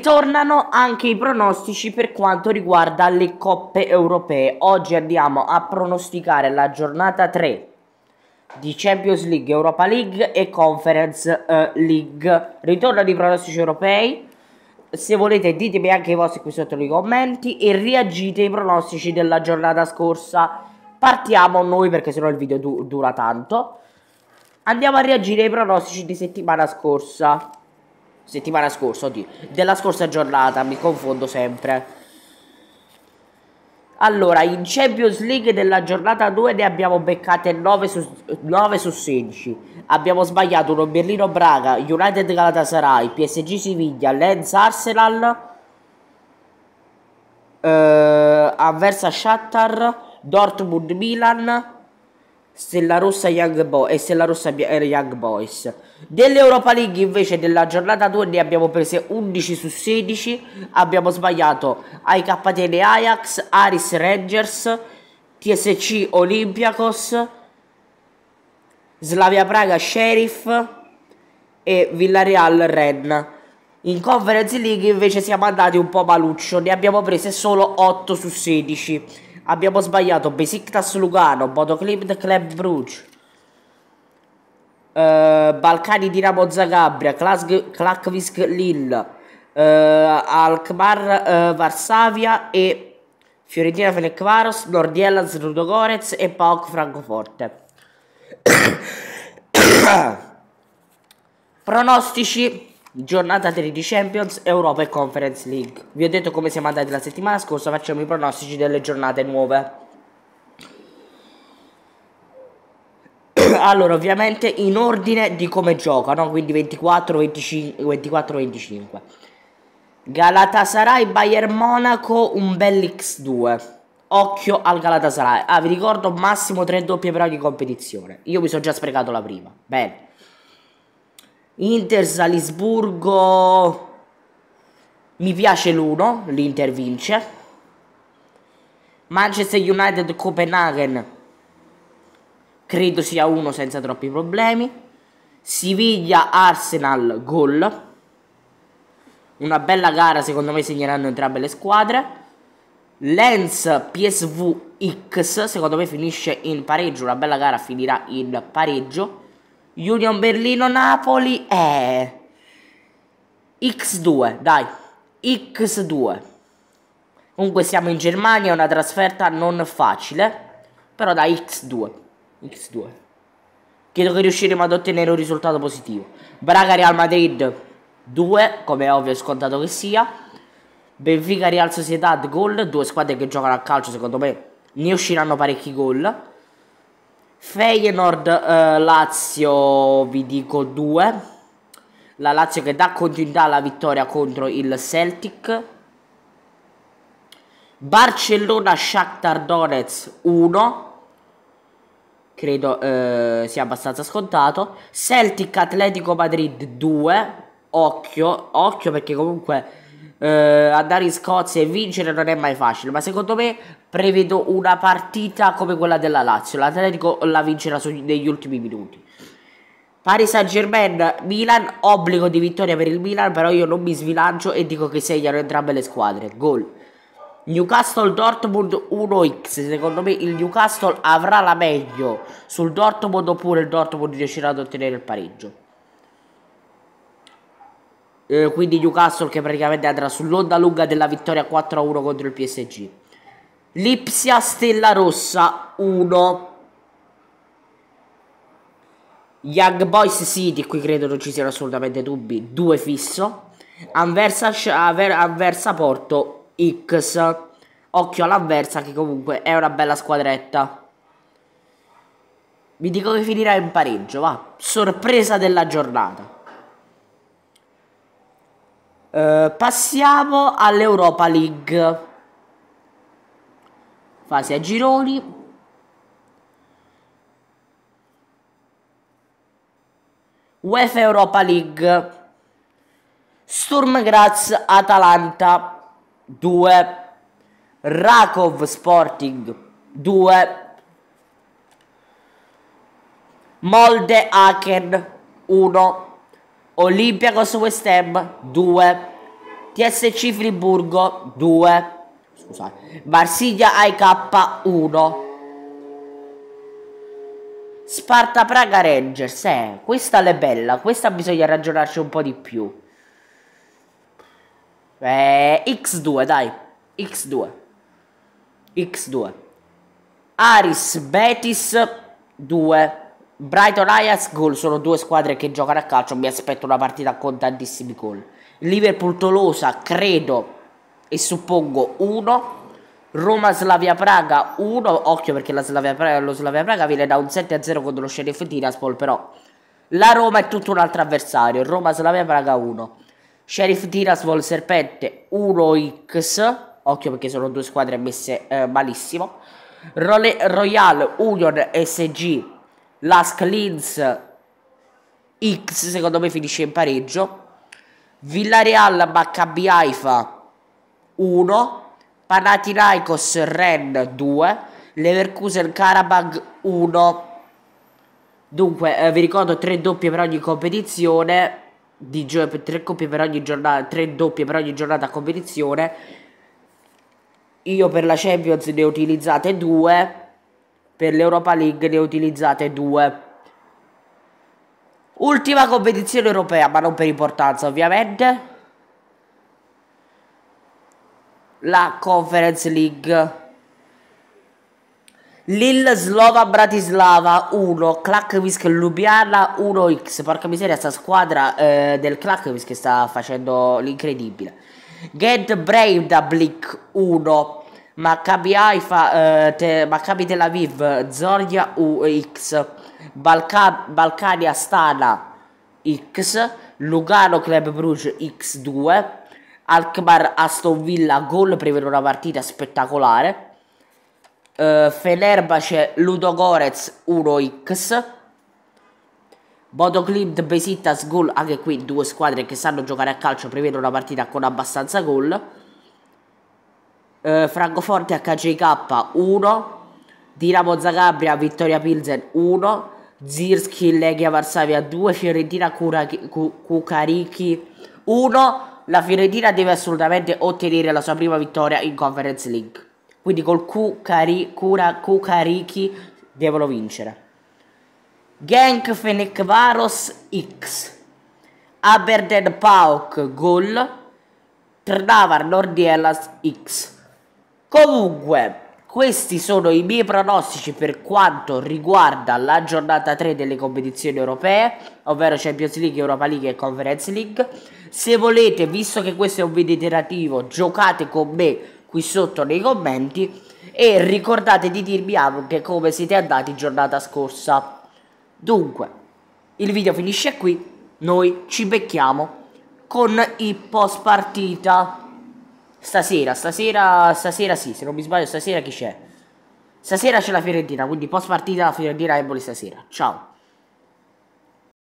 Tornano anche i pronostici per quanto riguarda le coppe europee. Oggi andiamo a pronosticare la giornata 3 di Champions League, Europa League e Conference eh, League. Ritorno di pronostici europei. Se volete ditemi anche i vostri qui sotto nei commenti e reagite ai pronostici della giornata scorsa. Partiamo noi perché sennò il video du dura tanto. Andiamo a reagire ai pronostici di settimana scorsa settimana scorsa, oddio, della scorsa giornata, mi confondo sempre. Allora, in Champions League della giornata 2 ne abbiamo beccate 9 su, 9 su 16. Abbiamo sbagliato uno Berlino-Braga, United Galatasaray, PSG Siviglia, Lens Arsenal, eh, Anversa Shattar, Dortmund Milan, Stella Rossa Young Boys e eh, Stella Rossa eh, Young Boys. Dell'Europa League invece della giornata 2 ne abbiamo prese 11 su 16, abbiamo sbagliato ai Tene Ajax, Aris Rangers, TSC Olympiakos, Slavia Praga Sheriff e Villarreal Ren. In Conference League invece siamo andati un po' maluccio, ne abbiamo prese solo 8 su 16 Abbiamo sbagliato Besiktas Lugano, Bodoclip Club Bruges. Uh, Balcani di Ramo Zagabria, Klakvisk Lille, uh, Alkmaar uh, Varsavia e Fiorentina Felecvaros, Nordiellas Ludogorez e Pauk Francoforte. Pronostici Giornata 3 di Champions, Europa e Conference League. Vi ho detto come siamo andati la settimana scorsa, facciamo i pronostici delle giornate nuove. Allora, ovviamente in ordine di come giocano, quindi 24-25. Galatasaray, Bayern Monaco, un bel X2. Occhio al Galatasaray. Ah, vi ricordo massimo 3 doppie per ogni competizione. Io mi sono già sprecato la prima. Bene. Inter Salisburgo mi piace l'1, l'Inter vince. Manchester United Copenaghen credo sia uno senza troppi problemi. Siviglia Arsenal gol. Una bella gara, secondo me segneranno entrambe le squadre. Lens PSV X, secondo me finisce in pareggio, una bella gara finirà in pareggio. Union Berlino Napoli è X2, dai, X2. Comunque siamo in Germania, è una trasferta non facile, però da X2, X2. Credo che riusciremo ad ottenere un risultato positivo. Braga Real Madrid 2, come è ovvio e scontato che sia. Benfica Real Sociedad gol, due squadre che giocano a calcio, secondo me ne usciranno parecchi gol. Feyenoord eh, Lazio vi dico 2 la Lazio che dà continuità alla vittoria contro il Celtic Barcellona Shakhtar Donetsk 1 credo eh, sia abbastanza scontato Celtic Atletico Madrid 2 occhio occhio perché comunque eh, andare in Scozia e vincere non è mai facile, ma secondo me prevedo una partita come quella della Lazio, l'Atletico la vincerà su, negli ultimi minuti. Paris Saint Germain, Milan, obbligo di vittoria per il Milan, però io non mi svilancio e dico che segnano entrambe le squadre. Gol. Newcastle Dortmund 1x, secondo me il Newcastle avrà la meglio sul Dortmund oppure il Dortmund riuscirà ad ottenere il pareggio eh, quindi Newcastle che praticamente andrà sull'onda lunga della vittoria 4-1 contro il PSG. Lipsia Stella Rossa 1. Young Boys City, qui credo non ci siano assolutamente dubbi, 2 fisso. Anversa, Anversa Porto X. Occhio all'Anversa che comunque è una bella squadretta. Vi dico che finirà in pareggio, va. Sorpresa della giornata. Eh, passiamo all'Europa League. Fase a gironi. UEFA Europa League. Sturm Graz Atalanta 2. Rakov Sporting 2. Molde Aken 1 Olympiacos West Ham 2, TSC Friburgo 2, scusate, Marsiglia AIK 1. Sparta Praga Rangers, eh, questa è bella, questa bisogna ragionarci un po' di più. Eh, X2, dai, X2. X2. Aris Betis 2. Brighton Ajax gol sono due squadre che giocano a calcio, mi aspetto una partita con tantissimi gol. Liverpool Tolosa credo e suppongo 1. Roma Slavia Praga 1, occhio perché la Slavia Praga, lo Slavia Praga viene da un 7-0 contro lo Sheriff Tiraspol, però la Roma è tutto un altro avversario, Roma Slavia Praga 1. Sheriff Tiraspol Serpente 1x, occhio perché sono due squadre messe eh, malissimo. Royal Union SG Lask Linz X secondo me finisce in pareggio. Villareal Maccabi Haifa 1, Panathinaikos Ren 2, Leverkusen Karabag 1. Dunque, eh, vi ricordo 3 doppie per ogni competizione di tre coppie per ogni giornata, tre doppie per ogni giornata a competizione. Io per la Champions ne ho utilizzate due per l'Europa League ne utilizzate due. Ultima competizione europea, ma non per importanza ovviamente. La Conference League. Lille Slova Bratislava 1, Klakvisk Lubiana 1x. Porca miseria, sta squadra eh, del Klakvisk sta facendo l'incredibile. Get Brave da Blick 1, Maccabi Haifa, eh, te, Maccabi Tel Aviv, Zoria UX, Balca, Balcania Stana X, Lugano Club Bruges X2, Alkmaar Aston Villa gol prevede una partita spettacolare, eh, Fenerbahce Ludogorez 1X, Bodoclimt Besiktas gol, anche qui due squadre che sanno giocare a calcio prevedono una partita con abbastanza gol eh, Francoforte HJK 1, Dinamo Zagabria Vittoria Pilsen 1, Zirski Legia Varsavia 2, Fiorentina Kukariki 1. La Fiorentina deve assolutamente ottenere la sua prima vittoria in Conference League. Quindi col Kura, Kukariki devono vincere. Genk Fenekvaros X Aberdeen Pauk Gol Trnavar Nordiellas X Comunque, questi sono i miei pronostici per quanto riguarda la giornata 3 delle competizioni europee, ovvero Champions League, Europa League e Conference League. Se volete, visto che questo è un video iterativo, giocate con me qui sotto nei commenti e ricordate di dirmi anche come siete andati giornata scorsa. Dunque, il video finisce qui, noi ci becchiamo con i post partita. Stasera, stasera, stasera sì, se non mi sbaglio stasera chi c'è? Stasera c'è la Fiorentina, quindi post partita Fiorentina Eboli stasera. Ciao.